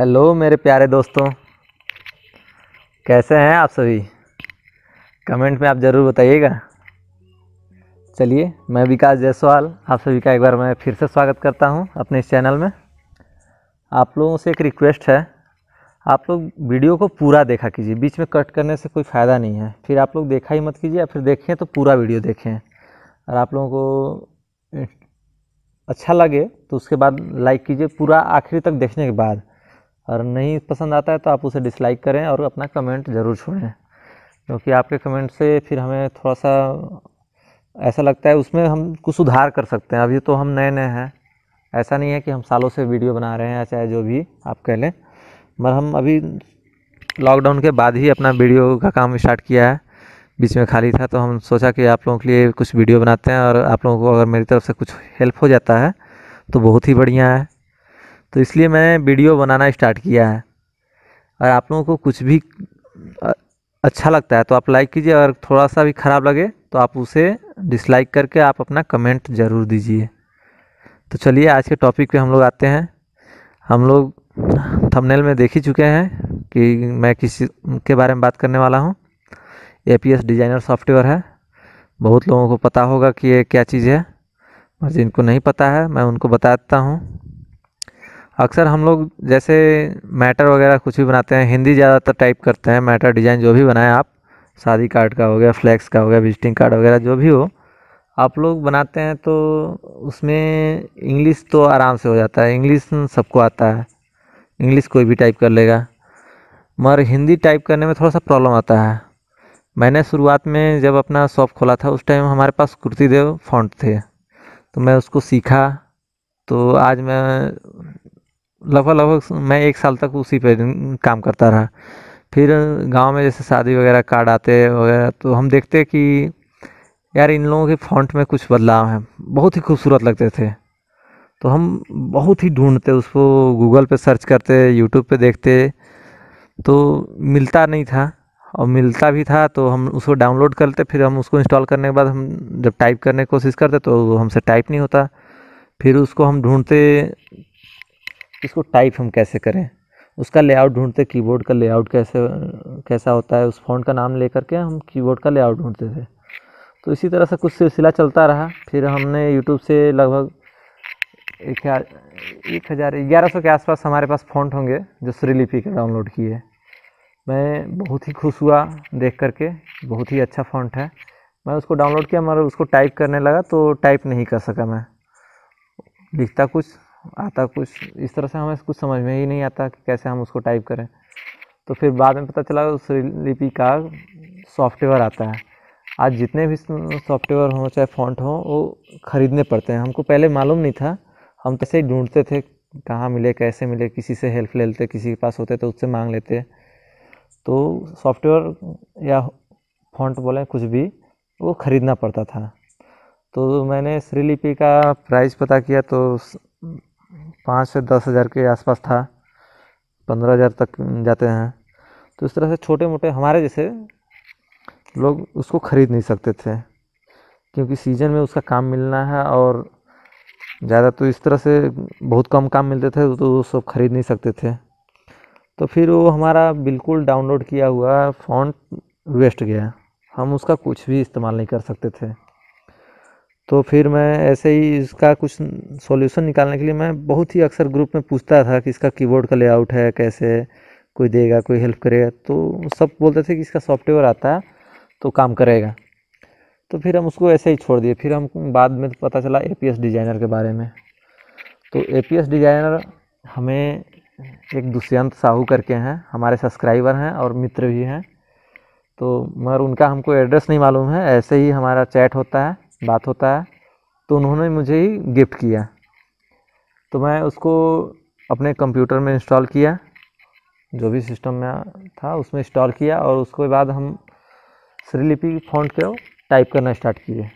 hello मेरे प्यारे दोस्तों कैसे हैं आप सभी कमेंट में आप ज़रूर बताइएगा चलिए मैं विकास जायसवाल आप सभी का एक बार मैं फिर से स्वागत करता हूं अपने इस चैनल में आप लोगों से एक रिक्वेस्ट है आप लोग वीडियो को पूरा देखा कीजिए बीच में कट करने से कोई फ़ायदा नहीं है फिर आप लोग देखा ही मत कीजिए या फिर देखें तो पूरा वीडियो देखें और आप लोगों को अच्छा लगे तो उसके बाद लाइक कीजिए पूरा आखिरी तक देखने के बाद और नहीं पसंद आता है तो आप उसे डिसलाइक करें और अपना कमेंट ज़रूर छोड़ें क्योंकि आपके कमेंट से फिर हमें थोड़ा सा ऐसा लगता है उसमें हम कुछ सुधार कर सकते हैं अभी तो हम नए नए हैं ऐसा नहीं है कि हम सालों से वीडियो बना रहे हैं चाहे जो भी आप कह लें मगर हम अभी लॉकडाउन के बाद ही अपना वीडियो का काम स्टार्ट किया है बीच में खाली था तो हम सोचा कि आप लोगों के लिए कुछ वीडियो बनाते हैं और आप लोगों को अगर मेरी तरफ से कुछ हेल्प हो जाता है तो बहुत ही बढ़िया है तो इसलिए मैंने वीडियो बनाना स्टार्ट किया है और आप लोगों को कुछ भी अच्छा लगता है तो आप लाइक कीजिए और थोड़ा सा भी ख़राब लगे तो आप उसे डिसलाइक करके आप अपना कमेंट ज़रूर दीजिए तो चलिए आज के टॉपिक पे हम लोग आते हैं हम लोग थंबनेल में देख ही चुके हैं कि मैं किसी के बारे में बात करने वाला हूँ A P S designer software है बहुत लोगों को पता होगा कि ये क्या चीज़ है और जिनको नहीं पता है मैं उनको बता देता हूँ अक्सर हम लोग जैसे मैटर वगैरह कुछ भी बनाते हैं हिंदी ज़्यादातर टाइप करते हैं मैटर डिज़ाइन जो भी बनाएं आप शादी कार्ड का हो गया फ्लैक्स का हो गया विजिटिंग कार्ड वगैरह जो भी हो आप लोग बनाते हैं तो उसमें इंग्लिश तो आराम से हो जाता है इंग्लिश सबको आता है इंग्लिश कोई भी टाइप कर लेगा मगर हिंदी टाइप करने में थोड़ा सा प्रॉब्लम आता है मैंने शुरुआत में जब अपना शॉप खोला था उस टाइम हमारे पास कुर्ती देव फॉन्ट थे तो मैं उसको सीखा तो आज मैं लगभग लगभग मैं एक साल तक उसी पे काम करता रहा फिर गांव में जैसे शादी वगैरह कार्ड आते वगैरह तो हम देखते कि यार इन लोगों के फॉन्ट में कुछ बदलाव हैं बहुत ही खूबसूरत लगते थे तो हम बहुत ही ढूंढते उसको गूगल पे सर्च करते यूट्यूब पे देखते तो मिलता नहीं था और मिलता भी था तो हम उसको डाउनलोड करते फिर हम उसको इंस्टॉल करने के बाद हम जब टाइप करने की कोशिश करते तो हमसे टाइप नहीं होता फिर उसको हम ढूंढते इसको टाइप हम कैसे करें उसका लेआउट ढूंढते कीबोर्ड का लेआउट कैसे कैसा होता है उस फ़ॉन्ट का नाम ले करके हम कीबोर्ड का लेआउट ढूंढते थे तो इसी तरह से कुछ सिलसिला चलता रहा फिर हमने यूट्यूब से लगभग एक एक हज़ार ग्यारह सौ के आसपास हमारे पास फ़ॉन्ट होंगे जो श्रीलिपि के डाउनलोड किए मैं बहुत ही खुश हुआ देख करके बहुत ही अच्छा फ़ॉन्ट है मैं उसको डाउनलोड किया मगर उसको टाइप करने लगा तो टाइप नहीं कर सका मैं लिखता कुछ आता कुछ इस तरह से हमें कुछ समझ में ही नहीं आता कि कैसे हम उसको टाइप करें तो फिर बाद में पता चला उस लिपि का सॉफ्टवेयर आता है आज जितने भी सॉफ्टवेयर हों चाहे फॉन्ट हों वो ख़रीदने पड़ते हैं हमको पहले मालूम नहीं था हम कैसे तो ढूंढते थे कहाँ मिले कैसे मिले किसी से हेल्प ले लेते किसी के पास होते तो उससे मांग लेते तो सॉफ्टवेयर या फॉन्ट बोले कुछ भी वो ख़रीदना पड़ता था तो मैंने श्रीलिपि का प्राइस पता किया तो पाँच से दस हज़ार के आसपास था पंद्रह हज़ार तक जाते हैं तो इस तरह से छोटे मोटे हमारे जैसे लोग उसको ख़रीद नहीं सकते थे क्योंकि सीज़न में उसका काम मिलना है और ज़्यादा तो इस तरह से बहुत कम काम मिलते थे तो वो सब खरीद नहीं सकते थे तो फिर वो हमारा बिल्कुल डाउनलोड किया हुआ फ़ॉन्ट वेस्ट गया हम उसका कुछ भी इस्तेमाल नहीं कर सकते थे तो फिर मैं ऐसे ही इसका कुछ सॉल्यूशन निकालने के लिए मैं बहुत ही अक्सर ग्रुप में पूछता था कि इसका कीबोर्ड का लेआउट है कैसे है कोई देगा कोई हेल्प करेगा तो सब बोलते थे कि इसका सॉफ्टवेयर आता है तो काम करेगा तो फिर हम उसको ऐसे ही छोड़ दिए फिर हम बाद में तो पता चला ए डिज़ाइनर के बारे में तो ए डिज़ाइनर हमें एक दुष्यंत साहू करके हैं हमारे सब्सक्राइबर हैं और मित्र भी हैं तो मगर उनका हमको एड्रेस नहीं मालूम है ऐसे ही हमारा चैट होता है बात होता है तो उन्होंने मुझे ही गिफ्ट किया तो मैं उसको अपने कंप्यूटर में इंस्टॉल किया जो भी सिस्टम में था उसमें इंस्टॉल किया और उसके बाद हम श्रीलिपि फॉन्ट को टाइप करना स्टार्ट किए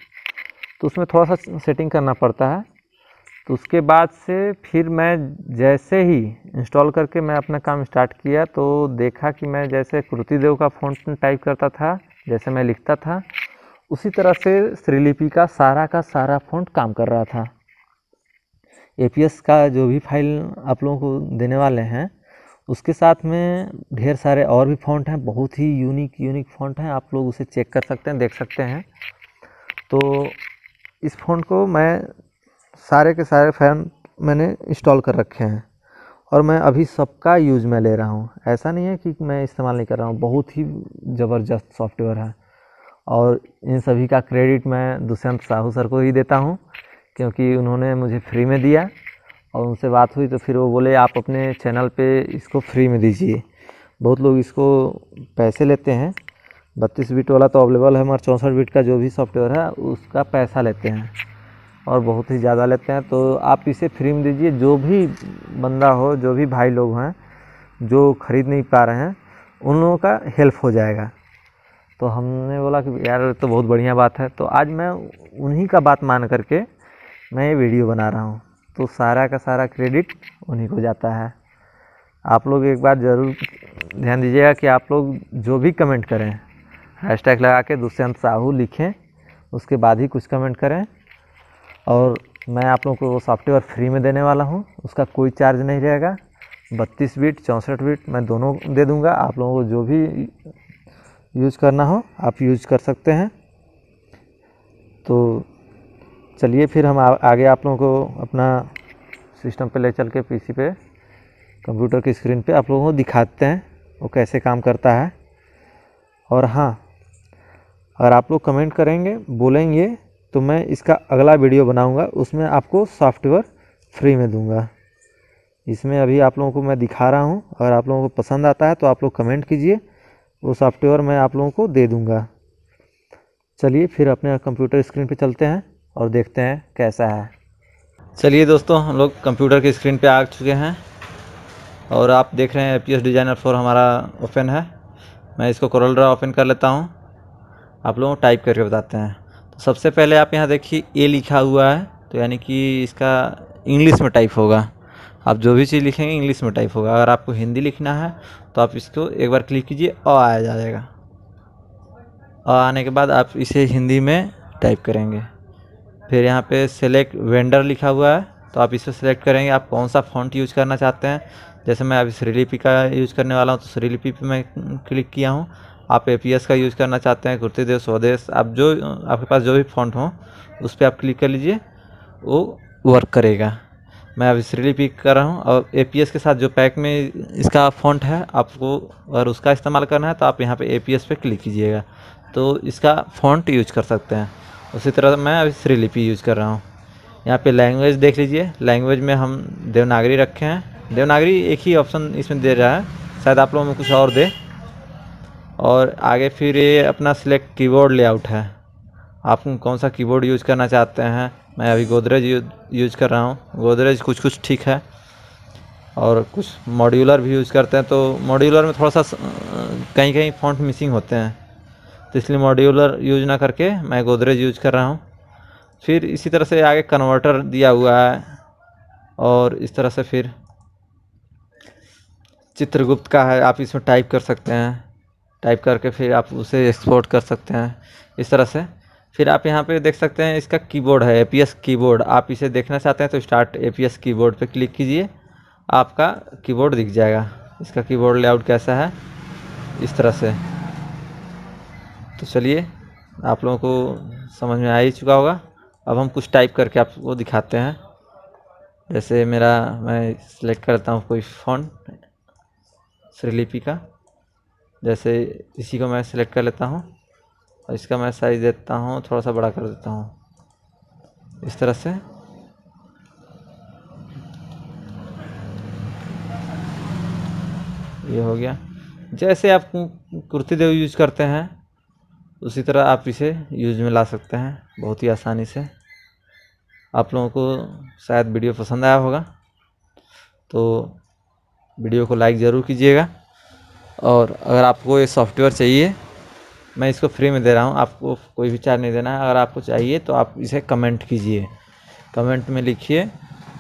तो उसमें थोड़ा सा सेटिंग करना पड़ता है तो उसके बाद से फिर मैं जैसे ही इंस्टॉल करके मैं अपना काम स्टार्ट किया तो देखा कि मैं जैसे कृतिदेव का फॉन्ट टाइप करता था जैसे मैं लिखता था उसी तरह से श्रीलिपि का सारा का सारा फॉन्ट काम कर रहा था एपीएस का जो भी फाइल आप लोगों को देने वाले हैं उसके साथ में ढेर सारे और भी फॉन्ट हैं बहुत ही यूनिक यूनिक फॉन्ट हैं आप लोग उसे चेक कर सकते हैं देख सकते हैं तो इस फॉन्ट को मैं सारे के सारे फैन मैंने इंस्टॉल कर रखे हैं और मैं अभी सबका यूज में ले रहा हूँ ऐसा नहीं है कि मैं इस्तेमाल नहीं कर रहा हूँ बहुत ही ज़बरदस्त सॉफ्टवेयर है और इन सभी का क्रेडिट मैं दुष्यंत साहू सर को ही देता हूँ क्योंकि उन्होंने मुझे फ्री में दिया और उनसे बात हुई तो फिर वो बोले आप अपने चैनल पे इसको फ्री में दीजिए बहुत लोग इसको पैसे लेते हैं बत्तीस बिट वाला तो अवेलेबल है मगर चौंसठ बिट का जो भी सॉफ्टवेयर है उसका पैसा लेते हैं और बहुत ही ज़्यादा लेते हैं तो आप इसे फ्री में दीजिए जो भी बंदा हो जो भी भाई लोग हैं जो ख़रीद नहीं पा रहे हैं उन लोगों का हेल्प हो जाएगा तो हमने बोला कि यार तो बहुत बढ़िया बात है तो आज मैं उन्हीं का बात मान करके मैं ये वीडियो बना रहा हूँ तो सारा का सारा क्रेडिट उन्हीं को जाता है आप लोग एक बार ज़रूर ध्यान दीजिएगा कि आप लोग जो भी कमेंट करें हैशटैग लगा के दुष्यंत साहू लिखें उसके बाद ही कुछ कमेंट करें और मैं आप लोगों को वो सॉफ्टवेयर फ्री में देने वाला हूँ उसका कोई चार्ज नहीं रहेगा बत्तीस बीट चौंसठ बीट मैं दोनों दे दूँगा आप लोगों को जो भी यूज करना हो आप यूज कर सकते हैं तो चलिए फिर हम आ, आगे आप लोगों को अपना सिस्टम पे ले चल के पीसी पे कंप्यूटर की स्क्रीन पे आप लोगों को दिखाते हैं वो कैसे काम करता है और हाँ अगर आप लोग कमेंट करेंगे बोलेंगे तो मैं इसका अगला वीडियो बनाऊंगा उसमें आपको सॉफ्टवेयर फ्री में दूंगा इसमें अभी आप लोगों को मैं दिखा रहा हूँ अगर आप लोगों को पसंद आता है तो आप लोग कमेंट कीजिए वो सॉफ्टवेयर मैं आप लोगों को दे दूँगा चलिए फिर अपने कंप्यूटर स्क्रीन पे चलते हैं और देखते हैं कैसा है चलिए दोस्तों हम लोग कंप्यूटर की स्क्रीन पे आ चुके हैं और आप देख रहे हैं एपीएस डिज़ाइनर फोर हमारा ओपन है मैं इसको कोरल ड्रा ओपन कर लेता हूँ आप लोगों टाइप करके बताते हैं तो सबसे पहले आप यहाँ देखिए ए लिखा हुआ है तो यानी कि इसका इंग्लिश में टाइप होगा आप जो भी चीज़ लिखेंगे इंग्लिश में टाइप होगा अगर आपको हिंदी लिखना है तो आप इसको एक बार क्लिक कीजिए अ आ जाएगा अ आने के बाद आप इसे हिंदी में टाइप करेंगे फिर यहाँ पे सेलेक्ट वेंडर लिखा हुआ है तो आप इसे सेलेक्ट करेंगे आप कौन सा फ़ॉन्ट यूज़ करना चाहते हैं जैसे मैं अभी श्रीलिपि का यूज़ करने वाला हूँ तो श्रीलिपि पे मैं क्लिक किया हूँ आप ए का यूज़ करना चाहते हैं कुर्ती देव स्वदेश आप जो आपके पास जो भी फ़ॉन्ट हो उस पर आप क्लिक कर लीजिए वो वर्क करेगा मैं अभी सीरीली पिक कर रहा हूँ और ए के साथ जो पैक में इसका फॉन्ट है आपको अगर उसका इस्तेमाल करना है तो आप यहाँ पे ए पे क्लिक कीजिएगा तो इसका फॉन्ट यूज कर सकते हैं उसी तरह मैं अभी श्रीलिपि यूज कर रहा हूँ यहाँ पे लैंग्वेज देख लीजिए लैंग्वेज में हम देवनागरी रखे हैं देवनागरी एक ही ऑप्शन इसमें दे रहा है शायद आप लोगों में कुछ और दे और आगे फिर ये अपना सिलेक्ट कीबोर्ड लेआउट है आप कौन सा कीबोर्ड यूज़ करना चाहते हैं मैं अभी गोदरेज यूज कर रहा हूँ गोदरेज कुछ कुछ ठीक है और कुछ मॉड्यूलर भी यूज़ करते हैं तो मॉड्यूलर में थोड़ा सा कहीं कहीं फॉन्ट मिसिंग होते हैं तो इसलिए मॉड्यूलर यूज ना करके मैं गोदरेज यूज कर रहा हूँ फिर इसी तरह से आगे कन्वर्टर दिया हुआ है और इस तरह से फिर चित्रगुप्त का है आप इसमें टाइप कर सकते हैं टाइप करके फिर आप उसे एक्सपोर्ट कर सकते हैं इस तरह से फिर आप यहाँ पे देख सकते हैं इसका कीबोर्ड है एपीएस कीबोर्ड आप इसे देखना चाहते हैं तो स्टार्ट एपीएस कीबोर्ड पे क्लिक कीजिए आपका कीबोर्ड दिख जाएगा इसका कीबोर्ड लेआउट कैसा है इस तरह से तो चलिए आप लोगों को समझ में आ ही चुका होगा अब हम कुछ टाइप करके आपको दिखाते हैं जैसे मेरा मैं सिलेक्ट करता हूँ कोई फ़ोन श्रीलिपि का जैसे इसी को मैं सिलेक्ट कर लेता हूँ और इसका मैं साइज़ देता हूँ थोड़ा सा बड़ा कर देता हूँ इस तरह से ये हो गया जैसे आप कुर्ती देव यूज करते हैं उसी तरह आप इसे यूज में ला सकते हैं बहुत ही आसानी से आप लोगों को शायद वीडियो पसंद आया होगा तो वीडियो को लाइक ज़रूर कीजिएगा और अगर आपको ये सॉफ्टवेयर चाहिए मैं इसको फ्री में दे रहा हूँ आपको कोई भी चार्ज नहीं देना है अगर आपको चाहिए तो आप इसे कमेंट कीजिए कमेंट में लिखिए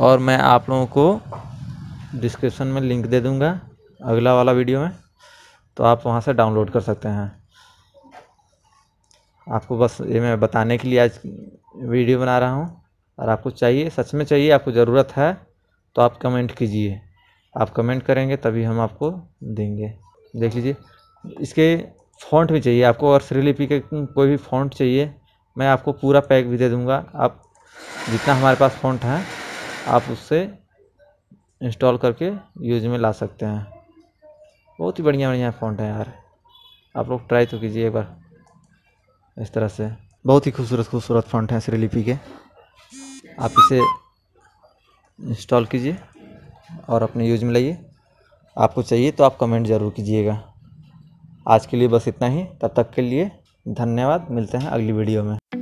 और मैं आप लोगों को डिस्क्रिप्शन में लिंक दे दूँगा अगला वाला वीडियो में तो आप वहाँ से डाउनलोड कर सकते हैं आपको बस ये मैं बताने के लिए आज वीडियो बना रहा हूँ और आपको चाहिए सच में चाहिए आपको ज़रूरत है तो आप कमेंट कीजिए आप कमेंट करेंगे तभी हम आपको देंगे देख लीजिए इसके फ़ॉन्ट भी चाहिए आपको और श्रीलिपि के कोई भी फ़ॉन्ट चाहिए मैं आपको पूरा पैक भी दे दूँगा आप जितना हमारे पास फ़ॉन्ट है आप उससे इंस्टॉल करके यूज में ला सकते हैं बहुत ही बढ़िया बढ़िया फ़ॉन्ट है यार आप लोग ट्राई तो कीजिए एक बार इस तरह से बहुत ही खूबसूरत खूबसूरत फ़ॉन्ट हैं श्रीलिपि के आप इसे इंस्टॉल कीजिए और अपने यूज में लाइए आपको चाहिए तो आप कमेंट ज़रूर कीजिएगा आज के लिए बस इतना ही तब तक के लिए धन्यवाद मिलते हैं अगली वीडियो में